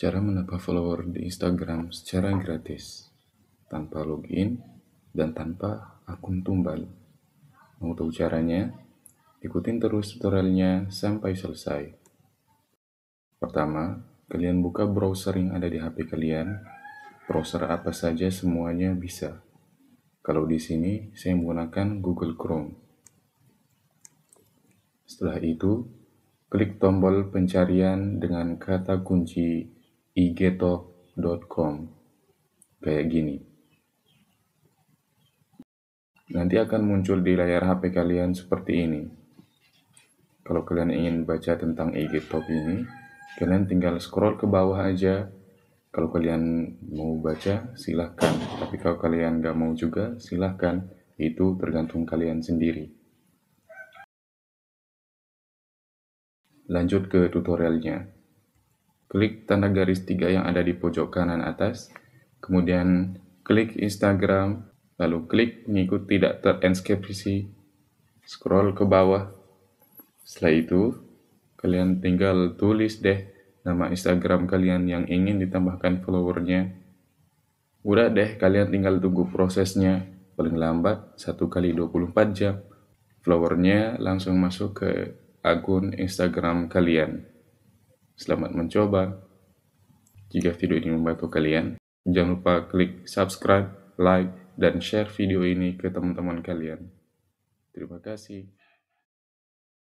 Cara menambah follower di Instagram secara gratis, tanpa login, dan tanpa akun tumbal. Mau tahu caranya? Ikutin terus tutorialnya sampai selesai. Pertama, kalian buka browser yang ada di HP kalian. Browser apa saja semuanya bisa. Kalau di sini, saya menggunakan Google Chrome. Setelah itu, klik tombol pencarian dengan kata kunci igetalk.com kayak gini. Nanti akan muncul di layar HP kalian seperti ini. Kalau kalian ingin baca tentang IG Talk ini, kalian tinggal scroll ke bawah aja. Kalau kalian mau baca, silahkan. Tapi kalau kalian nggak mau juga, silahkan. Itu tergantung kalian sendiri. Lanjut ke tutorialnya. Klik tanda garis tiga yang ada di pojok kanan atas, kemudian klik Instagram, lalu klik mengikuti tidak terenskripsi, scroll ke bawah. Setelah itu, kalian tinggal tulis deh nama Instagram kalian yang ingin ditambahkan followernya. Udah deh, kalian tinggal tunggu prosesnya. Paling lambat 1 kali 24 jam. Followernya langsung masuk ke akun Instagram kalian. Selamat mencoba. Jika video ini membantu kalian, jangan lupa klik subscribe, like, dan share video ini ke teman-teman kalian. Terima kasih.